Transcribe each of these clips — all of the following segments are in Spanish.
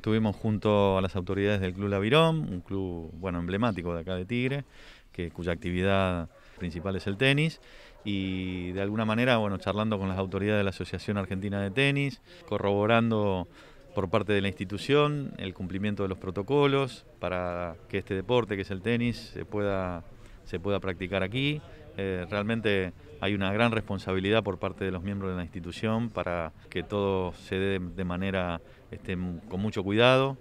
Estuvimos junto a las autoridades del Club Lavirón, un club bueno, emblemático de acá de Tigre, que, cuya actividad principal es el tenis, y de alguna manera charlando con las autoridades de la Asociación Argentina de Tenis, corroborando por parte de la institución el cumplimiento de los protocolos para que este deporte que es el tenis pueda, se pueda practicar aquí. Eh, realmente hay una gran responsabilidad por parte de los miembros de la institución para que todo se dé de manera este, con mucho cuidado,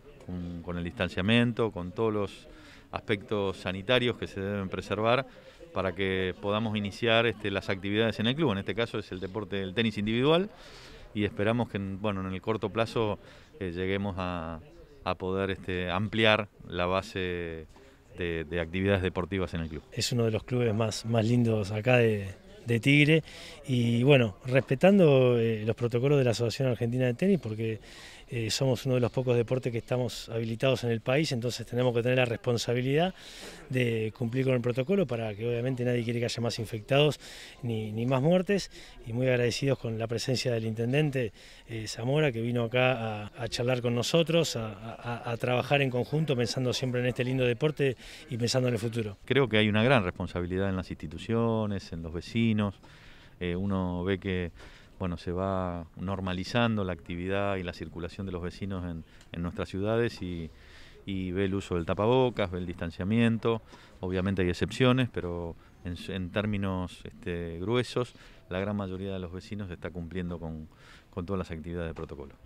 con, el distanciamiento, con todos los aspectos sanitarios que se deben preservar para que podamos iniciar este, las actividades en el club. En este caso es el deporte, del tenis individual y esperamos que bueno, en el corto plazo eh, lleguemos a, poder este, ampliar la base este, de, actividades deportivas en el club. Es uno de los clubes más, más lindos acá de, de Tigre y bueno, respetando eh, los protocolos de la Asociación Argentina de Tenis porque eh, somos uno de los pocos deportes que estamos habilitados en el país, entonces tenemos que tener la responsabilidad de cumplir con el protocolo para que obviamente nadie quiere que haya más infectados ni, más muertes y muy agradecidos con la presencia del intendente eh, Zamora que vino acá a, charlar con nosotros, a trabajar en conjunto pensando siempre en este lindo deporte y pensando en el futuro. Creo que hay una gran responsabilidad en las instituciones, en los vecinos, eh, uno ve que bueno, se va normalizando la actividad y la circulación de los vecinos en, nuestras ciudades y, ve el uso del tapabocas, ve el distanciamiento, obviamente hay excepciones, pero en, términos este, gruesos, la gran mayoría de los vecinos está cumpliendo con todas las actividades de protocolo.